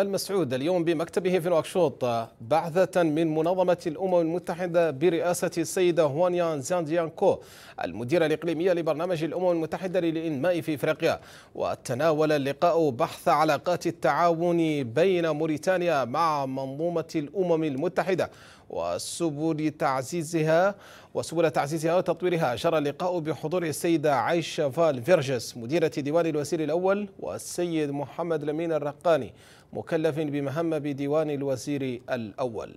المسعود اليوم بمكتبه في نواكشوط بعثة من منظمة الأمم المتحدة برئاسة السيدة هوانيان زانديانكو المديرة الإقليمية لبرنامج الأمم المتحدة للإنماء في إفريقيا وتناول اللقاء بحث علاقات التعاون بين موريتانيا مع منظومة الأمم المتحدة وسبل تعزيزها وسبل تعزيزها وتطويرها جرى اللقاء بحضور السيدة عايشة فال فيرجس مديرة ديوان الوزير الأول والسيد محمد لمين الرقاني مكلف بمهمة بديوان الوزير الأول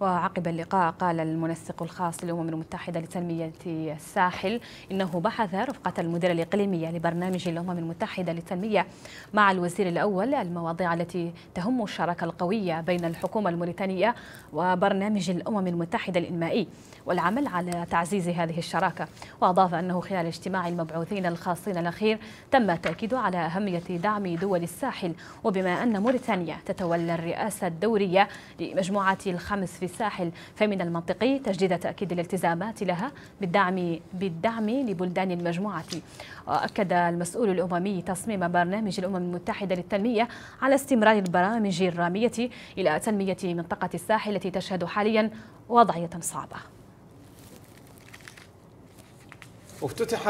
وعقب اللقاء قال المنسق الخاص للأمم المتحدة لتنمية الساحل إنه بحث رفقة المدير الإقليمية لبرنامج الأمم المتحدة للتنمية مع الوزير الأول المواضيع التي تهم الشراكة القوية بين الحكومة الموريتانية وبرنامج الأمم المتحدة الإنمائي والعمل على تعزيز هذه الشراكة وأضاف أنه خلال اجتماع المبعوثين الخاصين الأخير تم التأكيد على أهمية دعم دول الساحل وبما أن موريتانيا تتولى الرئاسة الدورية لمجموعة الخمس في الساحل فمن المنطقي تجديد تأكيد الالتزامات لها بالدعم بالدعم لبلدان المجموعة وأكد المسؤول الأممي تصميم برنامج الأمم المتحدة للتنمية على استمرار البرامج الرامية إلى تنمية منطقة الساحل التي تشهد حاليا وضعية صعبة افتتح